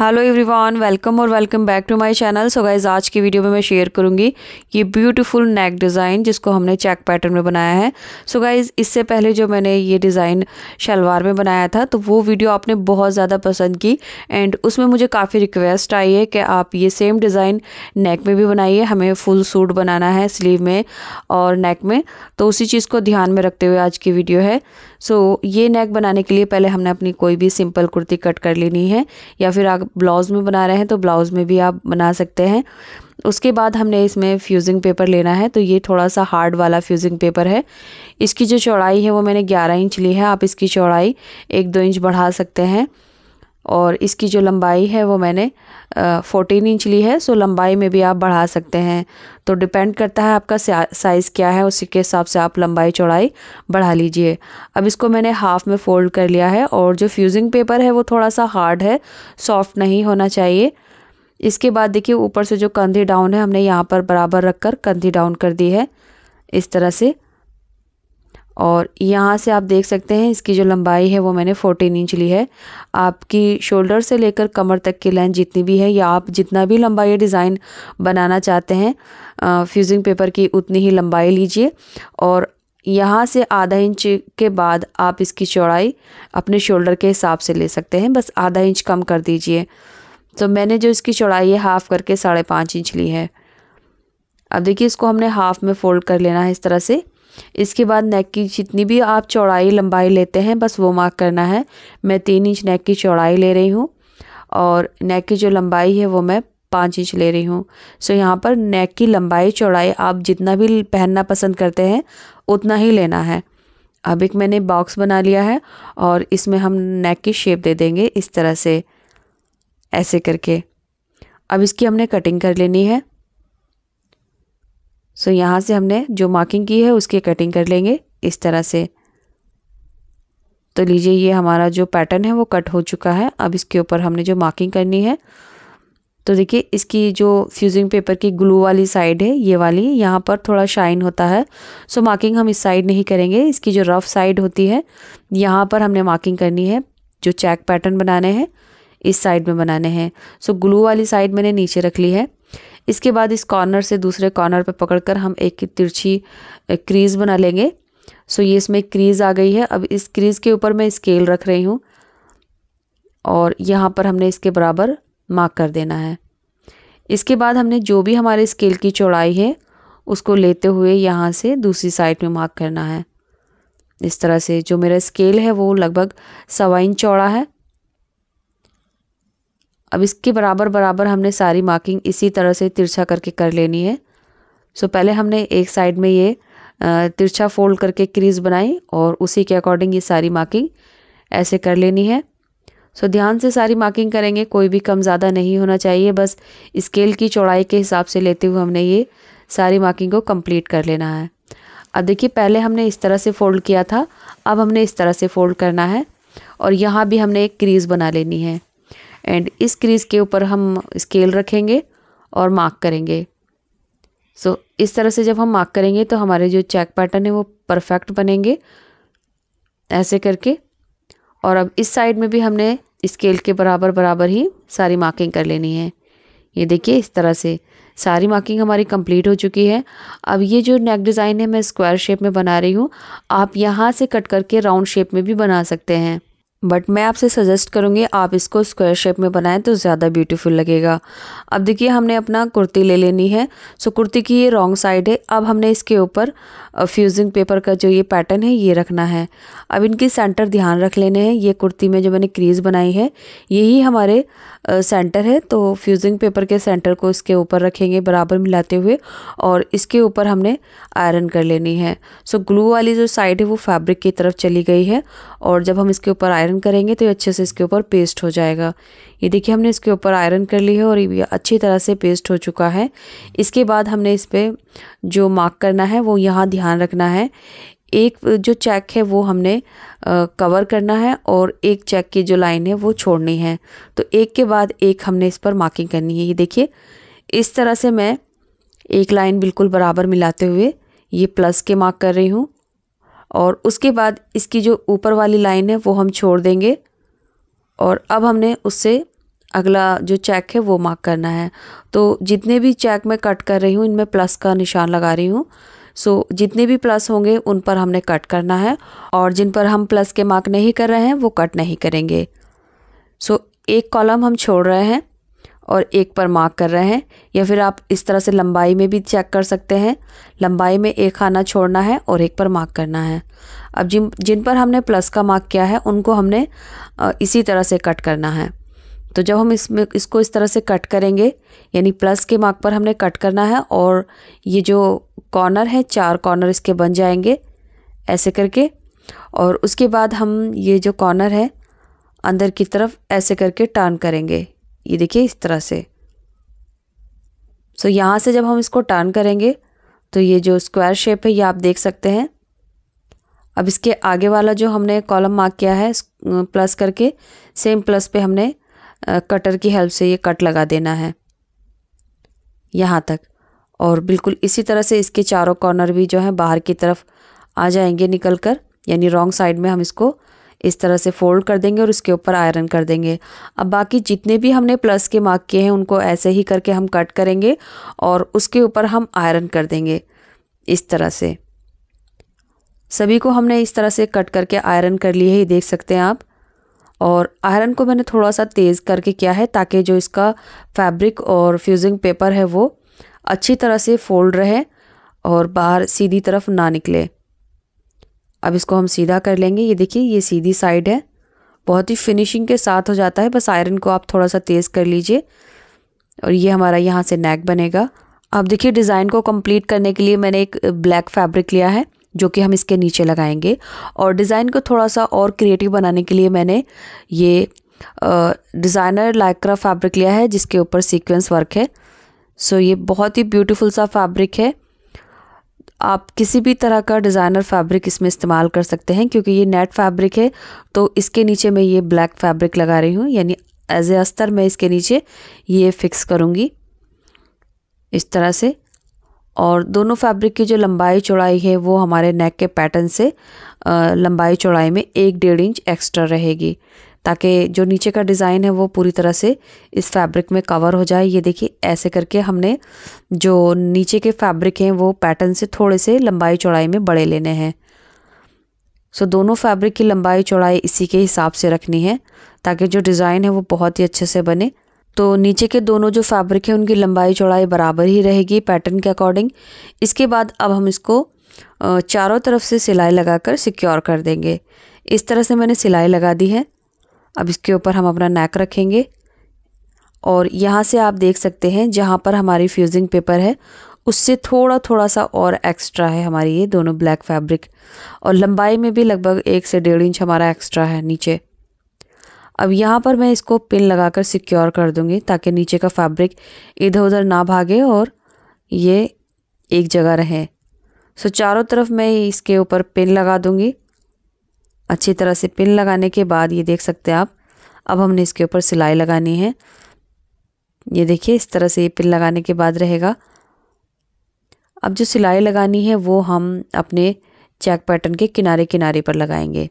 hello everyone welcome और welcome back to my channel so guys आज की video में मैं शेयर करूंगी ये ब्यूटीफुल नेक डिज़ाइन जिसको हमने चेक पैटर्न में बनाया है सो so गाइज इससे पहले जो मैंने ये डिज़ाइन शलवार में बनाया था तो वो वीडियो आपने बहुत ज़्यादा पसंद की एंड उसमें मुझे काफ़ी रिक्वेस्ट आई है कि आप ये सेम डिज़ाइन नेक में भी बनाइए हमें फुल सूट बनाना है स्लीव में और नेक में तो उसी चीज़ को ध्यान में रखते हुए आज की वीडियो है सो so, ये नेक बनाने के लिए पहले हमने अपनी कोई भी सिंपल कुर्ती कट कर लेनी है या फिर ब्लाउज़ में बना रहे हैं तो ब्लाउज़ में भी आप बना सकते हैं उसके बाद हमने इसमें फ्यूज़िंग पेपर लेना है तो ये थोड़ा सा हार्ड वाला फ्यूज़िंग पेपर है इसकी जो चौड़ाई है वो मैंने ग्यारह इंच ली है आप इसकी चौड़ाई एक दो इंच बढ़ा सकते हैं और इसकी जो लंबाई है वो मैंने फ़ोटीन इंच ली है सो लंबाई में भी आप बढ़ा सकते हैं तो डिपेंड करता है आपका साइज़ क्या है उसी के हिसाब से आप लंबाई चौड़ाई बढ़ा लीजिए अब इसको मैंने हाफ़ में फ़ोल्ड कर लिया है और जो फ्यूज़िंग पेपर है वो थोड़ा सा हार्ड है सॉफ्ट नहीं होना चाहिए इसके बाद देखिए ऊपर से जो कंधी डाउन है हमने यहाँ पर बराबर रख कर कंधी डाउन कर दी है इस तरह से और यहाँ से आप देख सकते हैं इसकी जो लंबाई है वो मैंने 14 इंच ली है आपकी शोल्डर से लेकर कमर तक की लेंथ जितनी भी है या आप जितना भी लंबाई डिज़ाइन बनाना चाहते हैं फ्यूजिंग पेपर की उतनी ही लंबाई लीजिए और यहाँ से आधा इंच के बाद आप इसकी चौड़ाई अपने शोल्डर के हिसाब से ले सकते हैं बस आधा इंच कम कर दीजिए तो मैंने जो इसकी चौड़ाई है हाफ़ करके साढ़े पाँच इंच ली है अब देखिए इसको हमने हाफ़ में फ़ोल्ड कर लेना है इस तरह से इसके बाद नेक की जितनी भी आप चौड़ाई लंबाई लेते हैं बस वो मार्क करना है मैं तीन इंच नेक की चौड़ाई ले रही हूँ और नेक की जो लंबाई है वो मैं पाँच इंच ले रही हूँ सो यहाँ पर नेक की लंबाई चौड़ाई आप जितना भी पहनना पसंद करते हैं उतना ही लेना है अब एक मैंने बॉक्स बना लिया है और इसमें हम नेक की शेप दे देंगे इस तरह से ऐसे करके अब इसकी हमने कटिंग कर लेनी है सो यहाँ से हमने जो मार्किंग की है उसकी कटिंग कर लेंगे इस तरह से तो लीजिए ये हमारा जो पैटर्न है वो कट हो चुका है अब इसके ऊपर हमने जो मार्किंग करनी है तो देखिए इसकी जो फ्यूजिंग पेपर की ग्लू वाली साइड है ये वाली यहाँ पर थोड़ा शाइन होता है सो मार्किंग हम इस साइड नहीं करेंगे इसकी जो रफ़ साइड होती है यहाँ पर हमने मार्किंग करनी है जो चैक पैटर्न बनाने हैं इस साइड में बनाने हैं सो ग्लू वाली साइड मैंने नीचे रख ली है इसके बाद इस कॉर्नर से दूसरे कॉर्नर पर पकड़कर हम एक तिरछी क्रीज़ बना लेंगे सो ये इसमें क्रीज़ आ गई है अब इस क्रीज़ के ऊपर मैं स्केल रख रही हूँ और यहाँ पर हमने इसके बराबर मार्क कर देना है इसके बाद हमने जो भी हमारे स्केल की चौड़ाई है उसको लेते हुए यहाँ से दूसरी साइड में मार्क करना है इस तरह से जो मेरा स्केल है वो लगभग सवा इंच चौड़ा है अब इसके बराबर बराबर हमने सारी मार्किंग इसी तरह से तिरछा करके कर लेनी है सो पहले हमने एक साइड में ये तिरछा फोल्ड करके क्रीज बनाई और उसी के अकॉर्डिंग ये सारी मार्किंग ऐसे कर लेनी है सो ध्यान से सारी मार्किंग करेंगे कोई भी कम ज़्यादा नहीं होना चाहिए बस स्केल की चौड़ाई के हिसाब से लेते हुए हमने ये सारी मार्किंग को कंप्लीट कर लेना है अब देखिए पहले हमने इस तरह से फ़ोल्ड किया था अब हमने इस तरह से फ़ोल्ड करना है और यहाँ भी हमने एक क्रीज़ बना लेनी है एंड इस क्रीज के ऊपर हम स्केल रखेंगे और मार्क करेंगे सो so, इस तरह से जब हम मार्क करेंगे तो हमारे जो चेक पैटर्न है वो परफेक्ट बनेंगे ऐसे करके और अब इस साइड में भी हमने स्केल के बराबर बराबर ही सारी मार्किंग कर लेनी है ये देखिए इस तरह से सारी मार्किंग हमारी कंप्लीट हो चुकी है अब ये जो नेक डिज़ाइन है मैं स्क्वायर शेप में बना रही हूँ आप यहाँ से कट करके राउंड शेप में भी बना सकते हैं बट मैं आपसे सजेस्ट करूँगी आप इसको स्क्वायर शेप में बनाएं तो ज़्यादा ब्यूटीफुल लगेगा अब देखिए हमने अपना कुर्ती ले लेनी है सो कुर्ती की ये रॉन्ग साइड है अब हमने इसके ऊपर फ्यूजिंग पेपर का जो ये पैटर्न है ये रखना है अब इनकी सेंटर ध्यान रख लेने हैं ये कुर्ती में जो मैंने क्रीज़ बनाई है यही हमारे सेंटर है तो फ्यूजिंग पेपर के सेंटर को इसके ऊपर रखेंगे बराबर मिलाते हुए और इसके ऊपर हमने आयरन कर लेनी है सो ग्लू वाली जो साइड है वो फैब्रिक की तरफ चली गई है और जब हम इसके ऊपर आयरन आयरन करेंगे तो ये अच्छे से इसके ऊपर पेस्ट हो जाएगा ये देखिए हमने इसके ऊपर आयरन कर ली है और ये अच्छी तरह से पेस्ट हो चुका है इसके बाद हमने इस पर जो मार्क करना है वो यहाँ ध्यान रखना है एक जो चेक है वो हमने आ, कवर करना है और एक चेक की जो लाइन है वो छोड़नी है तो एक के बाद एक हमने इस पर मार्किंग करनी है ये देखिए इस तरह से मैं एक लाइन बिल्कुल बराबर मिलाते हुए ये प्लस के मार्क कर रही हूँ और उसके बाद इसकी जो ऊपर वाली लाइन है वो हम छोड़ देंगे और अब हमने उससे अगला जो चेक है वो मार्क करना है तो जितने भी चेक मैं कट कर रही हूँ इनमें प्लस का निशान लगा रही हूँ सो जितने भी प्लस होंगे उन पर हमने कट करना है और जिन पर हम प्लस के मार्क नहीं कर रहे हैं वो कट नहीं करेंगे सो एक कॉलम हम छोड़ रहे हैं और एक पर मार्क कर रहे हैं या फिर आप इस तरह से लंबाई में भी चेक कर सकते हैं लंबाई में एक खाना छोड़ना है और एक पर मार्क करना है अब जिन जिन पर हमने प्लस का मार्क किया है उनको हमने इसी तरह से कट करना है तो जब हम इसमें इसको इस तरह से कट करेंगे यानी प्लस के मार्क पर हमने कट करना है और ये जो कॉर्नर है चार कॉर्नर इसके बन जाएंगे ऐसे करके और उसके बाद हम ये जो कॉर्नर है अंदर की तरफ ऐसे करके टर्न करेंगे ये देखिए इस तरह से सो so, यहाँ से जब हम इसको टर्न करेंगे तो ये जो स्क्वायर शेप है ये आप देख सकते हैं अब इसके आगे वाला जो हमने कॉलम मार्क किया है प्लस करके सेम प्लस पे हमने कटर की हेल्प से ये कट लगा देना है यहाँ तक और बिल्कुल इसी तरह से इसके चारों कॉर्नर भी जो है बाहर की तरफ आ जाएंगे निकल कर यानी रॉन्ग साइड में हम इसको इस तरह से फोल्ड कर देंगे और उसके ऊपर आयरन कर देंगे अब बाकी जितने भी हमने प्लस के मार्क किए हैं उनको ऐसे ही करके हम कट करेंगे और उसके ऊपर हम आयरन कर देंगे इस तरह से सभी को हमने इस तरह से कट करके आयरन कर लिए ही देख सकते हैं आप और आयरन को मैंने थोड़ा सा तेज़ करके किया है ताकि जो इसका फैब्रिक और फ्यूजिंग पेपर है वो अच्छी तरह से फोल्ड रहे और बाहर सीधी तरफ ना निकले अब इसको हम सीधा कर लेंगे ये देखिए ये सीधी साइड है बहुत ही फिनिशिंग के साथ हो जाता है बस आयरन को आप थोड़ा सा तेज़ कर लीजिए और ये हमारा यहाँ से नेक बनेगा अब देखिए डिज़ाइन को कंप्लीट करने के लिए मैंने एक ब्लैक फैब्रिक लिया है जो कि हम इसके नीचे लगाएंगे और डिज़ाइन को थोड़ा सा और क्रिएटिव बनाने के लिए मैंने ये डिज़ाइनर लाइक्रा फैब्रिक लिया है जिसके ऊपर सीक्वेंस वर्क है सो ये बहुत ही ब्यूटीफुल सा फैब्रिक है आप किसी भी तरह का डिज़ाइनर फैब्रिक इसमें इस्तेमाल कर सकते हैं क्योंकि ये नेट फैब्रिक है तो इसके नीचे मैं ये ब्लैक फैब्रिक लगा रही हूँ यानी एज ए अस्तर मैं इसके नीचे ये फिक्स करूँगी इस तरह से और दोनों फैब्रिक की जो लंबाई चौड़ाई है वो हमारे नेक के पैटर्न से लंबाई चौड़ाई में एक डेढ़ इंच एक्स्ट्रा रहेगी ताकि जो नीचे का डिज़ाइन है वो पूरी तरह से इस फैब्रिक में कवर हो जाए ये देखिए ऐसे करके हमने जो नीचे के फैब्रिक हैं वो पैटर्न से थोड़े से लंबाई चौड़ाई में बड़े लेने हैं सो दोनों फैब्रिक की लंबाई चौड़ाई इसी के हिसाब से रखनी है ताकि जो डिज़ाइन है वो बहुत ही अच्छे से बने तो नीचे के दोनों जो फैब्रिक है उनकी लंबाई चौड़ाई बराबर ही रहेगी पैटर्न के अकॉर्डिंग इसके बाद अब हम इसको चारों तरफ से सिलाई लगाकर सिक्योर कर देंगे इस तरह से मैंने सिलाई लगा दी है अब इसके ऊपर हम अपना नेक रखेंगे और यहाँ से आप देख सकते हैं जहाँ पर हमारी फ्यूज़िंग पेपर है उससे थोड़ा थोड़ा सा और एक्स्ट्रा है हमारी ये दोनों ब्लैक फैब्रिक और लंबाई में भी लगभग एक से डेढ़ इंच हमारा एक्स्ट्रा है नीचे अब यहाँ पर मैं इसको पिन लगाकर सिक्योर कर दूँगी ताकि नीचे का फैब्रिक इधर उधर ना भागे और ये एक जगह रहे सो चारों तरफ मैं इसके ऊपर पिन लगा दूँगी अच्छी तरह से पिन लगाने के बाद ये देख सकते हैं आप अब हमने इसके ऊपर सिलाई लगानी है ये देखिए इस तरह से ये पिन लगाने के बाद रहेगा अब जो सिलाई लगानी है वो हम अपने चेक पैटर्न के किनारे किनारे पर लगाएंगे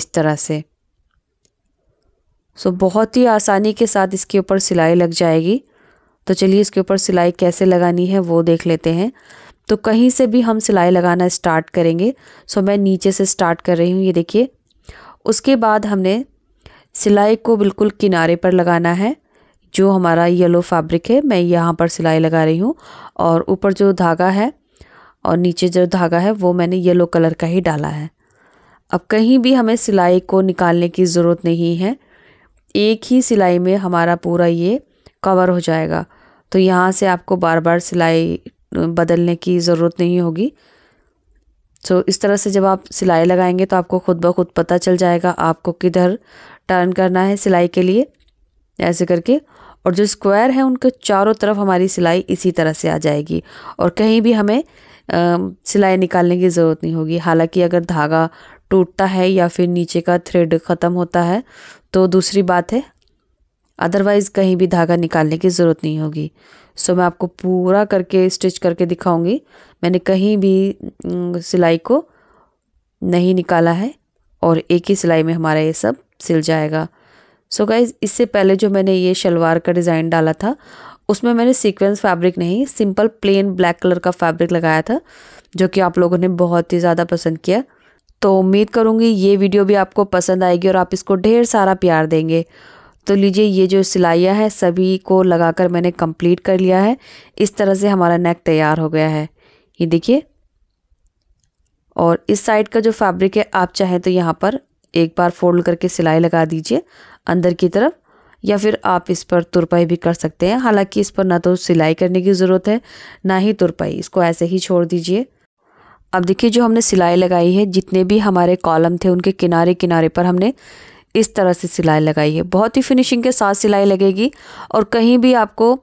इस तरह से सो बहुत ही आसानी के साथ इसके ऊपर सिलाई लग जाएगी तो चलिए इसके ऊपर सिलाई कैसे लगानी है वो देख लेते हैं तो कहीं से भी हम सिलाई लगाना स्टार्ट करेंगे सो मैं नीचे से स्टार्ट कर रही हूँ ये देखिए उसके बाद हमने सिलाई को बिल्कुल किनारे पर लगाना है जो हमारा येलो फैब्रिक है मैं यहाँ पर सिलाई लगा रही हूँ और ऊपर जो धागा है और नीचे जो धागा है वो मैंने येलो कलर का ही डाला है अब कहीं भी हमें सिलाई को निकालने की ज़रूरत नहीं है एक ही सिलाई में हमारा पूरा ये कवर हो जाएगा तो यहाँ से आपको बार बार सिलाई बदलने की ज़रूरत नहीं होगी सो so, इस तरह से जब आप सिलाई लगाएंगे तो आपको खुद ब खुद पता चल जाएगा आपको किधर टर्न करना है सिलाई के लिए ऐसे करके और जो स्क्वायर है उनके चारों तरफ हमारी सिलाई इसी तरह से आ जाएगी और कहीं भी हमें आ, सिलाई निकालने की ज़रूरत नहीं होगी हालांकि अगर धागा टूटता है या फिर नीचे का थ्रेड ख़त्म होता है तो दूसरी बात है अदरवाइज़ कहीं भी धागा निकालने की ज़रूरत नहीं होगी सो मैं आपको पूरा करके स्टिच करके दिखाऊंगी मैंने कहीं भी सिलाई को नहीं निकाला है और एक ही सिलाई में हमारा ये सब सिल जाएगा सो so गाइज इससे पहले जो मैंने ये शलवार का डिज़ाइन डाला था उसमें मैंने सीक्वेंस फैब्रिक नहीं सिंपल प्लेन ब्लैक कलर का फैब्रिक लगाया था जो कि आप लोगों ने बहुत ही ज़्यादा पसंद किया तो उम्मीद करूँगी ये वीडियो भी आपको पसंद आएगी और आप इसको ढेर सारा प्यार देंगे तो लीजिए ये जो सिलाइयाँ है सभी को लगाकर मैंने कंप्लीट कर लिया है इस तरह से हमारा नेक तैयार हो गया है ये देखिए और इस साइड का जो फैब्रिक है आप चाहें तो यहाँ पर एक बार फोल्ड करके सिलाई लगा दीजिए अंदर की तरफ या फिर आप इस पर तुरपाई भी कर सकते हैं हालांकि इस पर ना तो सिलाई करने की ज़रूरत है ना ही तुरपाई इसको ऐसे ही छोड़ दीजिए अब देखिए जो हमने सिलाई लगाई है जितने भी हमारे कॉलम थे उनके किनारे किनारे पर हमने इस तरह से सिलाई लगाई है बहुत ही फिनिशिंग के साथ सिलाई लगेगी और कहीं भी आपको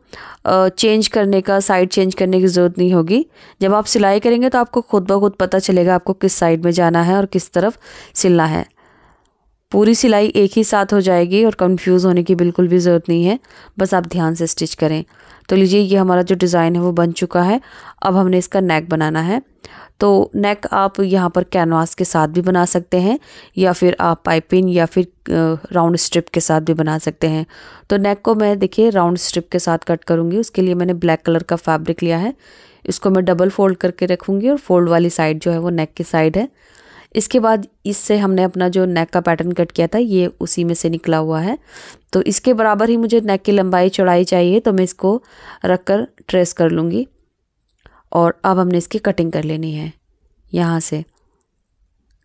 चेंज करने का साइड चेंज करने की ज़रूरत नहीं होगी जब आप सिलाई करेंगे तो आपको खुद ब खुद पता चलेगा आपको किस साइड में जाना है और किस तरफ सिलना है पूरी सिलाई एक ही साथ हो जाएगी और कंफ्यूज होने की बिल्कुल भी ज़रूरत नहीं है बस आप ध्यान से स्टिच करें तो लीजिए ये हमारा जो डिज़ाइन है वो बन चुका है अब हमने इसका नेक बनाना है तो नेक आप यहाँ पर कैनवास के साथ भी बना सकते हैं या फिर आप पाइपिंग या फिर राउंड स्ट्रिप के साथ भी बना सकते हैं तो नेक को मैं देखिए राउंड स्ट्रिप के साथ कट करूँगी उसके लिए मैंने ब्लैक कलर का फैब्रिक लिया है इसको मैं डबल फोल्ड करके रखूँगी और फोल्ड वाली साइड जो है वो नेक की साइड है इसके बाद इससे हमने अपना जो नेक का पैटर्न कट किया था ये उसी में से निकला हुआ है तो इसके बराबर ही मुझे नेक की लंबाई चौड़ाई चाहिए तो मैं इसको रख कर ट्रेस कर लूँगी और अब हमने इसकी कटिंग कर लेनी है यहाँ से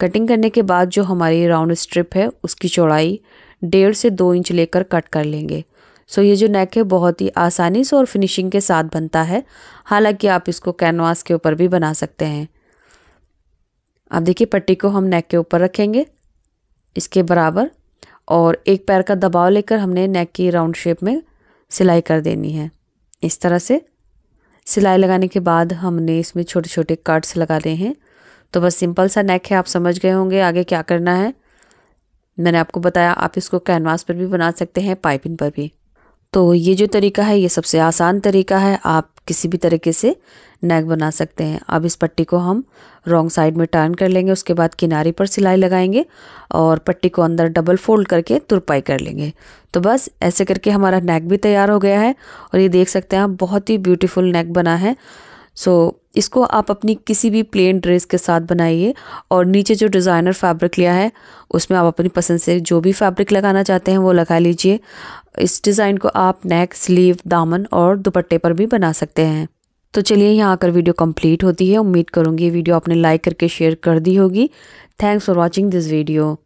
कटिंग करने के बाद जो हमारी राउंड स्ट्रिप है उसकी चौड़ाई डेढ़ से दो इंच लेकर कट कर लेंगे सो ये जो नेक है बहुत ही आसानी से और फिनिशिंग के साथ बनता है हालांकि आप इसको कैनवास के ऊपर भी बना सकते हैं आप देखिए पट्टी को हम नेक के ऊपर रखेंगे इसके बराबर और एक पैर का दबाव लेकर हमने नेक की राउंड शेप में सिलाई कर देनी है इस तरह से सिलाई लगाने के बाद हमने इसमें छोटे छोटे कट्स लगाने हैं तो बस सिंपल सा नेक है आप समझ गए होंगे आगे क्या करना है मैंने आपको बताया आप इसको कैनवास पर भी बना सकते हैं पाइपिंग पर भी तो ये जो तरीका है ये सबसे आसान तरीका है आप किसी भी तरीके से नेक बना सकते हैं अब इस पट्टी को हम रॉन्ग साइड में टर्न कर लेंगे उसके बाद किनारे पर सिलाई लगाएंगे और पट्टी को अंदर डबल फोल्ड करके तुरपाई कर लेंगे तो बस ऐसे करके हमारा नेक भी तैयार हो गया है और ये देख सकते हैं आप बहुत ही ब्यूटीफुल नेक बना है सो so, इसको आप अपनी किसी भी प्लेन ड्रेस के साथ बनाइए और नीचे जो डिज़ाइनर फैब्रिक लिया है उसमें आप अपनी पसंद से जो भी फैब्रिक लगाना चाहते हैं वो लगा लीजिए इस डिज़ाइन को आप नेक स्लीव दामन और दुपट्टे पर भी बना सकते हैं तो चलिए यहाँ आकर वीडियो कंप्लीट होती है उम्मीद करूँगी वीडियो आपने लाइक करके शेयर कर दी होगी thanks for watching this video